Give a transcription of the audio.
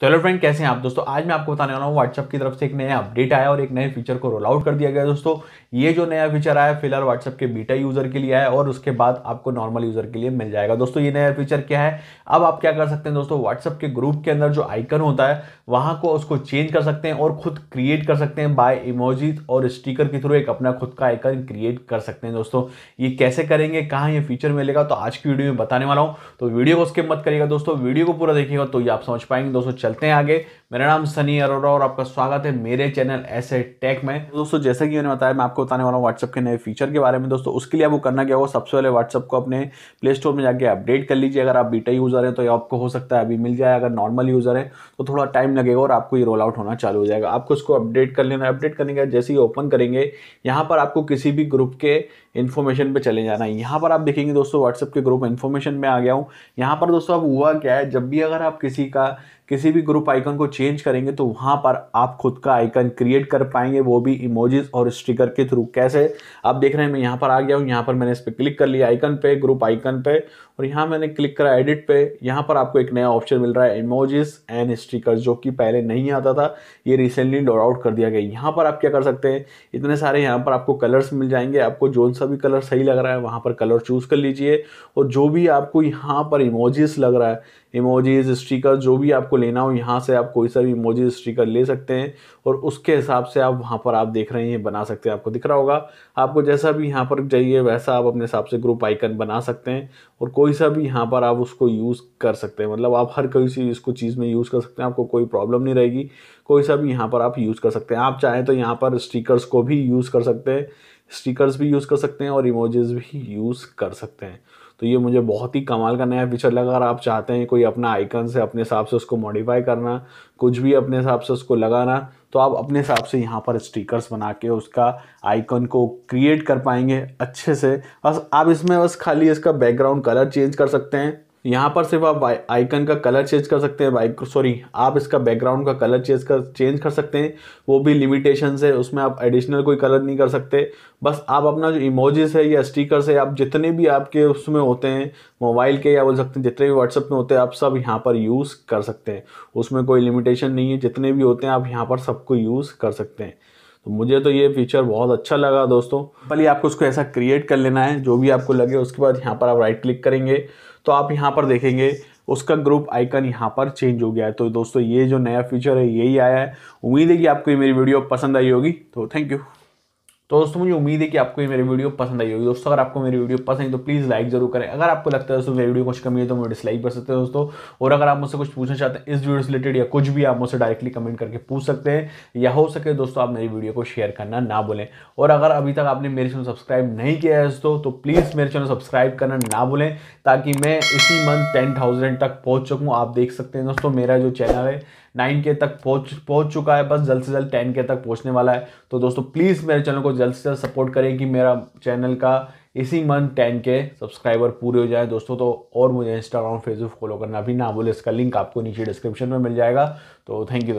तो hello friend कैसे हैं आप दोस्तों आज मैं आपको बताने वाला हूँ व्हाट्सअप की तरफ से एक नया अपडेट आया और एक नए फीचर को रोल आउट कर दिया गया दोस्तों ये जो नया फीचर आया फिलहाल व्हाट्सअप के बीटा यूजर के लिए है और उसके बाद आपको नॉर्मल यूजर के लिए मिल जाएगा दोस्तों ये नया फीचर क्या है अब आप क्या कर सकते हैं दोस्तों व्हाट्सअप के ग्रुप के अंदर जो आइकन होता है वहाँ को उसको चेंज कर सकते हैं और खुद क्रिएट कर सकते हैं बाय इमोजीज और स्टिकर के थ्रू एक अपना खुद का आइकन क्रिएट कर सकते हैं दोस्तों ये कैसे करेंगे कहाँ ये फीचर मिलेगा तो आज की वीडियो में बताने वाला हूँ तो वीडियो को स्किप मत करिएगा दोस्तों वीडियो को पूरा देखिएगा तो ये आप समझ पाएंगे दोस्तों चलते हैं आगे मेरा नाम सनी अरोड़ा और आपका स्वागत है मेरे चैनल ऐसे टेक में दोस्तों जैसा कि मैंने बताया मैं आपको बताने वाला हूँ व्हाट्सअप के नए फीचर के बारे में दोस्तों उसके लिए आपको करना क्या होगा सबसे पहले व्हाट्सअप को अपने प्ले स्टोर में जाकर अपडेट कर लीजिए अगर आप बीटा यूज़र हैं तो ये आपको हो सकता है अभी मिल जाए अगर नॉर्मल यूज़र है तो थोड़ा टाइम लगेगा और आपको ये रोल आउट होना चालू हो जाएगा आपको उसको अपडेट कर लेना अपडेट करने के जैसे ही ओपन करेंगे यहाँ पर आपको किसी भी ग्रुप के इन्फॉर्मेशन पे चले जाना है यहाँ पर आप देखेंगे दोस्तों व्हाट्सअप के ग्रुप इन्फॉर्मेशन में आ गया हूँ यहाँ पर दोस्तों अब हुआ क्या है जब भी अगर आप किसी का किसी भी ग्रुप आइकन को चेंज करेंगे तो वहां पर आप खुद का आइकन क्रिएट कर पाएंगे वो भी इमोजेस और स्टिकर के थ्रू कैसे आप देख रहे हैं मैं यहां पर आ गया हूं यहां पर मैंने इस पर क्लिक कर लिया आइकन पे ग्रुप आइकन पे और यहाँ मैंने क्लिक करा एडिट पे यहाँ पर आपको एक नया ऑप्शन मिल रहा है इमोजेस एंड स्टिकर्स जो कि पहले नहीं आता था ये रिसेंटली डॉट आउट कर दिया गया यहाँ पर आप क्या कर सकते हैं इतने सारे यहाँ पर आपको कलर्स मिल जाएंगे आपको जो सा भी कलर सही लग रहा है वहाँ पर कलर चूज़ कर लीजिए और जो भी आपको यहाँ पर इमोजेस लग रहा है इमोजेस स्टिकर जो भी आपको लेना हो यहाँ से आप कोई सा भी इमोजेस स्टिकर ले सकते हैं और उसके हिसाब से आप वहाँ पर आप देख रहे हैं बना सकते हैं आपको दिख रहा होगा आपको जैसा भी यहाँ पर चाहिए वैसा आप अपने हिसाब से ग्रुप आइकन बना सकते हैं और कोई कोई सा भी यहाँ पर आप उसको यूज़ कर सकते हैं मतलब आप हर कोई सी इसको चीज़ में यूज़ कर सकते हैं आपको कोई प्रॉब्लम नहीं रहेगी कोई सा भी यहाँ पर आप यूज़ कर सकते हैं आप चाहें तो यहाँ पर स्टिकर्स को भी यूज़ कर सकते हैं स्टिकर्स भी यूज़ कर सकते हैं और इमोजेस भी यूज़ कर सकते हैं तो ये मुझे बहुत ही कमाल का नया फीचर लगा अगर आप चाहते हैं कोई अपना आइकन से अपने हिसाब से उसको मॉडिफाई करना कुछ भी अपने हिसाब से उसको लगाना तो आप अपने हिसाब से यहाँ पर स्टिकर्स बना के उसका आइकन को क्रिएट कर पाएंगे अच्छे से बस आप इसमें बस खाली इसका बैकग्राउंड कलर चेंज कर सकते हैं यहाँ पर सिर्फ आप आइकन का कलर चेंज कर सकते हैं बाइक सॉरी आप इसका बैकग्राउंड का कलर चेंज कर चेंज कर सकते हैं वो भी लिमिटेशन है उसमें आप एडिशनल कोई कलर नहीं कर सकते बस आप अपना जो इमोजेस है या स्टिकर्स है आप जितने भी आपके उसमें होते हैं मोबाइल के या बोल सकते हैं जितने भी व्हाट्सअप में होते हैं आप सब यहाँ पर यूज़ कर सकते हैं उसमें कोई लिमिटेशन नहीं है जितने भी होते हैं आप यहाँ पर सबको यूज़ कर सकते हैं तो मुझे तो ये फीचर बहुत अच्छा लगा दोस्तों पहले आपको उसको ऐसा क्रिएट कर लेना है जो भी आपको लगे उसके बाद यहाँ पर आप राइट क्लिक करेंगे तो आप यहाँ पर देखेंगे उसका ग्रुप आइकन यहाँ पर चेंज हो गया है तो दोस्तों ये जो नया फीचर है यही आया है उम्मीद है कि आपको ये मेरी वीडियो पसंद आई होगी तो थैंक यू तो दोस्तों मुझे उम्मीद है कि आपको ये मेरी वीडियो पसंद आई होगी दोस्तों अगर आपको मेरी वीडियो पसंद आई तो प्लीज़ लाइक जरूर करें अगर आपको लगता है दोस्तों मेरी वीडियो कुछ कमी है तो मुझे डिसलाइक कर सकते हैं दोस्तों और अगर आप मुझसे कुछ पूछना चाहते हैं इस वीडियो से रिलेटेड या कुछ भी आप मुझसे डायरेक्टली कमेंट करके पूछ सकते हैं या हो सके दोस्तों आप मेरी वीडियो को शेयर करना ना भूलें और अगर अभी तक आपने मेरे चैनल सब्सक्राइब नहीं किया है दोस्तों तो प्लीज़ मेरे चैनल सब्सक्राइब करना ना भूलें ताकि मैं इसी मंथ टेन तक पहुँच सकूँ आप देख सकते हैं दोस्तों मेरा जो चैनल है नाइन के तक पहुंच पहुंच चुका है बस जल्द से जल्द टेन के तक पहुंचने वाला है तो दोस्तों प्लीज़ मेरे चैनल को जल्द से जल्द सपोर्ट करें कि मेरा चैनल का इसी मंथ टेन के सब्सक्राइबर पूरे हो जाए दोस्तों तो और मुझे इंस्टाग्राम फेसबुक फॉलो करना भी ना भूलें इसका लिंक आपको नीचे डिस्क्रिप्शन में मिल जाएगा तो थैंक यू